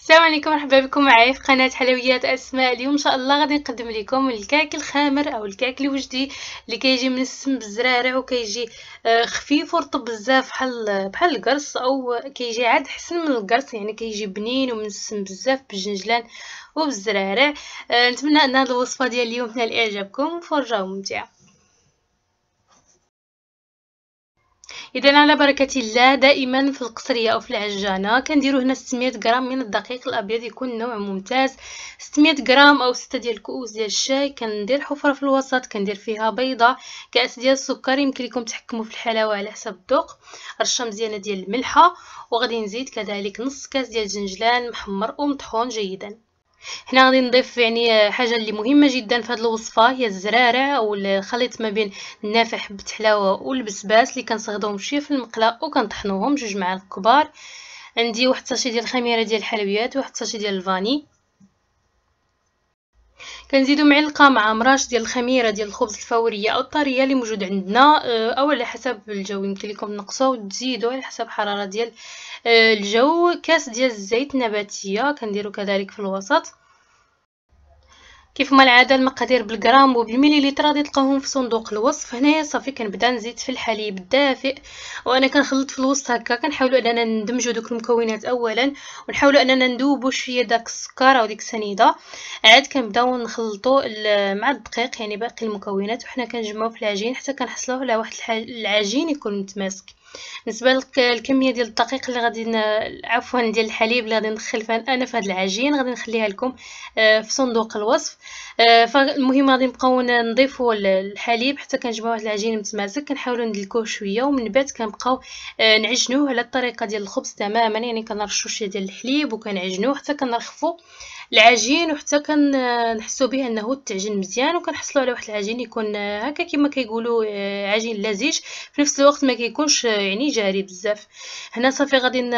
السلام عليكم مرحبا بكم معايا في قناه حلويات اسماء اليوم ان شاء الله غادي نقدم لكم الكعك الخامر او الكعك الوجدي اللي كيجي من السم بالزرارع وكيجي آه، خفيف ورطب بزاف بحال بحال القرص او كيجي عاد حسن من القرص يعني كيجي بنين ومن السم بزاف بالجنجلان وبالزرارع آه، نتمنى ان هذه الوصفه ديال اليوم تنال اعجابكم وفرجه ممتعه اذا على بركه الله دائما في القصريه او في العجانه كنديروا هنا 600 غرام من الدقيق الابيض يكون نوع ممتاز 600 غرام او 6 ديال الكؤوس ديال الشاي كندير حفره في الوسط كندير فيها بيضه كاس ديال السكر يمكن لكم تحكموا في الحلاوه على حسب الذوق رشه مزيانه ديال الملحه وغادي نزيد كذلك نص كاس ديال الجنجلان محمر ومطحون جيدا هنا غادي نضيف يعني حاجه اللي مهمه جدا في هذه الوصفه هي الزرارع او الخليط ما بين النافع حبه حلاوه والبسباس اللي كنصغدوهم شويه في المقله وكنطحنوهم جوج معالق كبار عندي واحد ساشي ديال الخميره ديال الحلويات وواحد ساشي ديال الفاني كنزيدو معلقه مع مراش ديال الخميره ديال الخبز الفوريه او الطريه اللي موجود عندنا آه، او على حسب الجو يمكن لكم تنقصوا وتزيدوا على حسب الحراره ديال آه، الجو كاس ديال الزيت نباتيه كنديرو كذلك في الوسط كيف ما العاده المقادير بالغرام وبالمليلتر غادي تلقاوهم في صندوق الوصف هنايا صافي كنبدا نزيد في الحليب الدافئ وانا كنخلط في الوسط هكا كنحاولوا اننا ندمجوا دوك المكونات اولا ونحاولوا اننا ندوبوا شويه داك السكر او ديك السنيده عاد كنبداو نخلطوا مع الدقيق يعني باقي المكونات وحنا كنجمعوا في العجين حتى كنحصلوا على واحد العجين يكون متماسك بالنسبه للكميه ديال الدقيق اللي غادي عفوا ديال الحليب اللي غادي ندخل فيها انا في هذا العجين غادي نخليها لكم آه، في صندوق الوصف آه، فالمهم غادي نبقاو نضيفوا الحليب حتى كنجمعوا واحد العجين متماسك كنحاولوا ندلكوه شويه ومن بعد كنبقاو آه، نعجنوه على الطريقه ديال الخبز تماما يعني كنرشوا شويه ديال الحليب وكنعجنوه حتى كنرخفوا العجين وحتى كنحسوا به انه تعجن مزيان وكنحصلوا على واحد العجين يكون هكا كما كيقولوا عجين لزيج في نفس الوقت ما كيكونش يعني جاري بزاف هنا صافي غادي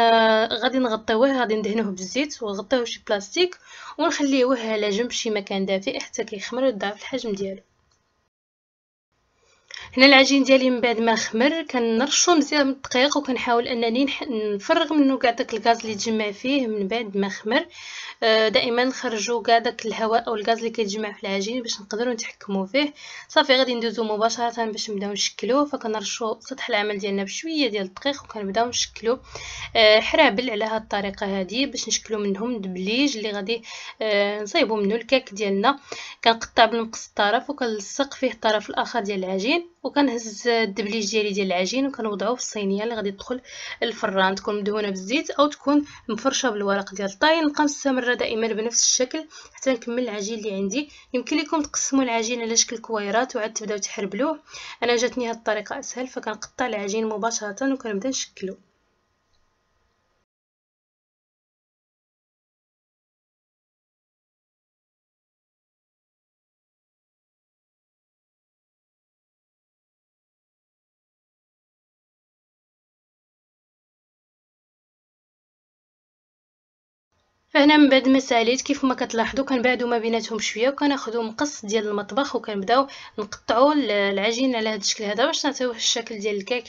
غادي نغطيوه غادي ندهنوه بالزيت ونغطيوه بشي بلاستيك ونخليوه على جنب شي مكان دافئ حتى كيخمر ويضاعف الحجم ديالو هنا العجين ديالي من بعد ما خمر كنرشو مزيان من الدقيق وكنحاول انني نفرغ منه كاع داك الغاز اللي تجمع فيه من بعد ما خمر آه، دائما نخرجوا كاع داك الهواء او الغاز اللي كيتجمع في العجين باش نقدروا نتحكموا فيه صافي غادي ندوزو مباشره باش نبداو نشكلو فكنرشوا سطح العمل ديالنا بشويه ديال الدقيق وكنبداو نشكلو آه، حرابل على هذه الطريقه هذه باش نشكلو منهم دبليج اللي غادي آه، نصايبو منه الكاك ديالنا كنقطع بنقص الطرف وكنلصق فيه الطرف الاخر ديال العجين وكنهز الدبليج ديالي ديال العجين وكنوضعوه في الصينيه اللي غادي تدخل الفران تكون مدهونه بالزيت او تكون مفرشه بالورق ديال الطاي نبقى مستمره مكسره دائما بنفس الشكل حتى نكمل العجين اللي عندي يمكن لكم تقسموا العجين على شكل كويرات وعاد تبداو تحربلوه انا جاتني هاد الطريقه اسهل فكنقطع العجين مباشره وكنبدا نشكله فهنا من بعد ما ساليت كيف ما كتلاحظوا كنبعدوا ما بيناتهم شويه وكناخذوا مقص ديال المطبخ وكنبداو نقطعوا العجين على هذا الشكل هذا باش نعطيوه الشكل ديال الكيك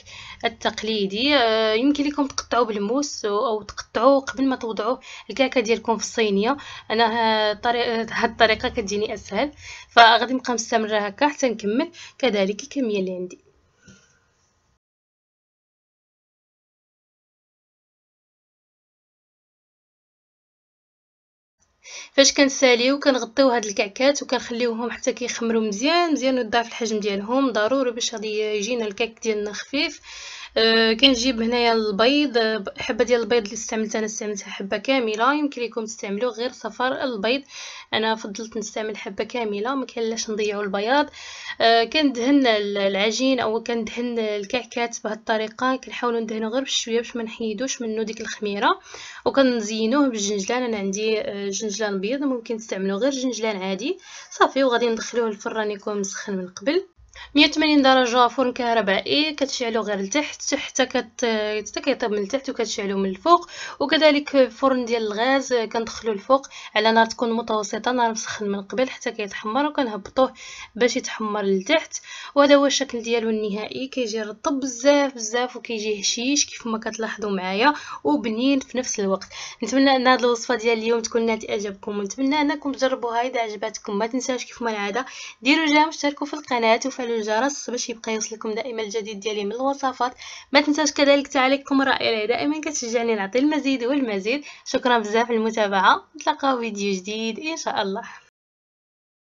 التقليدي آه، يمكن لكم تقطعوا بالموس او تقطعوا قبل ما توضعوا الكعكه ديالكم في الصينيه انا هاد الطريقه كتجيني اسهل فغادي نبقى مستمره هكا حتى نكمل كذلك الكميه اللي عندي فاش كنساليو كنغطيو هاد الكعكات وكنخليوهم حتى كيخمروا مزيان مزيان ويضاعف الحجم ديالهم ضروري باش غادي يجينا الكعك ديالنا خفيف أه كنجيب هنايا البيض الحبه آه، ديال البيض اللي استعملت انا استعملتها حبه كامله يمكن لكم تستعملوا غير صفار البيض انا فضلت نستعمل حبه كامله ما كنلاش نضيعوا البياض أه كندهن العجين او كندهن الكعكات بهذه الطريقه كنحاولوا ندهنوا غير بشويه باش ما نحيدوش منه ديك الخميره وكنزينوه بالجنجلان انا عندي آه، جنجلان بيض ممكن تستعملوا غير جنجلان عادي صافي وغادي ندخلوه الفران يكون مسخن من قبل 180 درجه فرن كهربائي كتشعلو غير لتحت حتى كت حتى كيطيب من التحت وكتشعلو من الفوق وكذلك فرن ديال الغاز كندخلو الفوق على نار تكون متوسطه نار مسخن من قبل حتى كيتحمر وكنهبطوه باش يتحمر لتحت وهذا هو الشكل ديالو النهائي كيجي رطب بزاف بزاف وكيجي هشيش كيف ما كتلاحظوا معايا وبنين في نفس الوقت نتمنى ان هذه الوصفه ديال اليوم تكون نالت اعجابكم ونتمنى انكم تجربوها اذا عجبتكم ما تنساوش كيف ما العاده ديروا جيم اشتركوا في القناه وفعلوا الجرس باش يبقى يوصلكم دائما الجديد ديالي من الوصفات ما تنساش كذلك تعليقكم الرائع دائما كتشجعني نعطي المزيد والمزيد شكرا بزاف للمتابعه نتلاقاو فيديو جديد ان شاء الله